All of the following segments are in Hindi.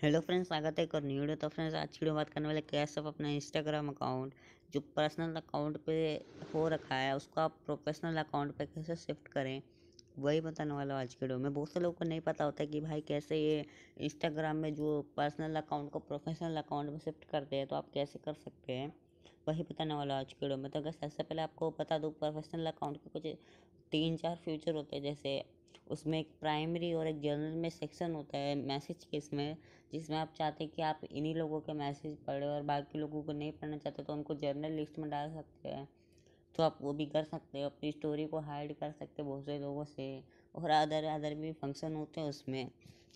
हेलो फ्रेंड्स स्वागत है एक और न्यू वीडियो तो फ्रेंड्स आज वीडियो बात करने वाले कैसे आप अपना इंस्टाग्राम अकाउंट जो पर्सनल अकाउंट पे हो रखा है उसको आप प्रोफेशनल अकाउंट पे कैसे शिफ्ट करें वही बताने वाला हूँ आज की वीडियो में बहुत से लोगों को नहीं पता होता है कि भाई कैसे ये इंस्टाग्राम में जो पर्सनल अकाउंट को प्रोफेशनल अकाउंट में शिफ्ट करते हैं तो आप कैसे कर सकते हैं वही बताने वाला हूँ आज की वीडियो में तो अगर सबसे पहले आपको बता दूँ प्रोफेशनल अकाउंट के कुछ तीन चार फ्यूचर होते हैं जैसे उसमें एक प्राइमरी और एक जनरल में सेक्शन होता है मैसेज के इसमें जिसमें आप चाहते हैं कि आप इन्हीं लोगों के मैसेज पढ़े और बाकी लोगों को नहीं पढ़ना चाहते तो उनको जर्नल लिस्ट में डाल सकते हैं तो आप वो भी कर सकते हो अपनी स्टोरी को हाइड कर सकते हो बहुत से लोगों से और अदर अदर भी फंक्शन होते हैं उसमें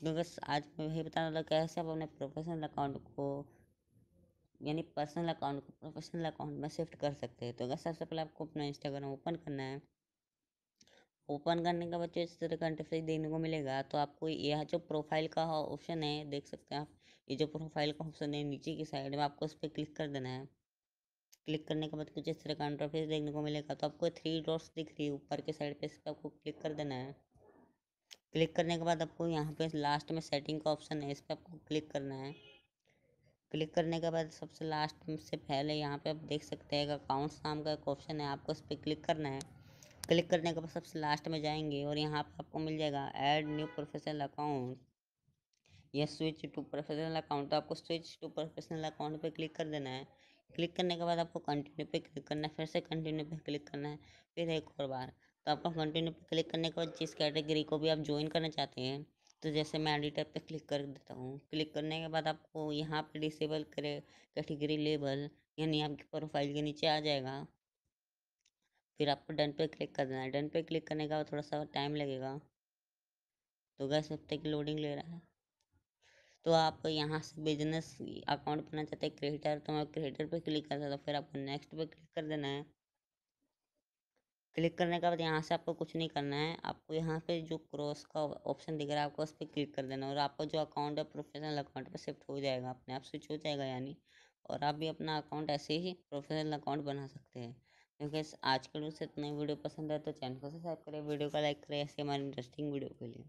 क्योंकि तो आज मैं यही बताना था कैसे आप अपने प्रोफेशनल अकाउंट को यानी पर्सनल अकाउंट को प्रोफेशनल अकाउंट में शिफ्ट कर सकते हैं तो अगर सबसे पहले आपको अपना इंस्टाग्राम ओपन करना है ओपन करने का बच्चों इस तरह का इंटरफेस देखने को मिलेगा तो आपको यह जो प्रोफाइल का ऑप्शन है देख सकते हैं आप ये जो प्रोफाइल का ऑप्शन है नीचे की साइड में आपको इस पर क्लिक कर देना है क्लिक करने के बाद कुछ इस तरह का इंटरफेस देखने को मिलेगा तो आपको थ्री डॉट्स दिख रही है ऊपर के साइड पे इस पर आपको क्लिक कर देना है क्लिक करने के बाद आपको यहाँ पे लास्ट में सेटिंग का ऑप्शन है इस पर आपको क्लिक करना है क्लिक करने के बाद सबसे लास्ट से पहले यहाँ पे आप देख सकते हैं अकाउंट्स नाम का एक ऑप्शन है आपको इस पर क्लिक करना है क्लिक करने के बाद सबसे लास्ट में जाएंगे और यहाँ पर आपको मिल जाएगा ऐड न्यू प्रोफेशनल अकाउंट या स्विच टू प्रोफेशनल अकाउंट तो आपको स्विच टू प्रोफेशनल अकाउंट पे क्लिक कर देना है क्लिक करने के बाद आपको कंटिन्यू पे क्लिक करना है फिर से कंटिन्यू पे क्लिक करना है फिर एक और बार तो आपको कंटिन्यू पे क्लिक करने के बाद जिस कैटेगरी को भी आप ज्वाइन करना चाहते हैं तो जैसे मैं एडिटर पे क्लिक कर देता हूँ क्लिक करने के बाद आपको यहाँ पे डिसेबल करे कैटेगरी लेबल यानी आपकी प्रोफाइल के नीचे आ जाएगा फिर आपको डन पे क्लिक कर देना है डन पे क्लिक करने का बाद थोड़ा सा टाइम लगेगा तो गैस हफ्ते की लोडिंग ले रहा है तो आप यहाँ से बिजनेस अकाउंट बनाना चाहते हैं क्रिएटर तो मैं क्रिएटर पे क्लिक करता हूँ फिर आपको नेक्स्ट पे क्लिक कर देना है क्लिक करने के बाद यहाँ से आपको कुछ नहीं करना है आपको यहाँ पे जो क्रॉस का ऑप्शन दिख रहा है आपको उस पर क्लिक कर देना है और आपका जो अकाउंट है प्रोफेशनल अकाउंट पर शिफ्ट हो जाएगा अपने आप स्विच हो जाएगा यानी और आप भी अपना अकाउंट ऐसे ही प्रोफेशनल अकाउंट बना सकते हैं क्योंकि तो आज के लिए से इतना वीडियो पसंद है तो चैनल को सब्सक्राइब करें वीडियो को लाइक करें ऐसे हमारे इंटरेस्टिंग वीडियो के लिए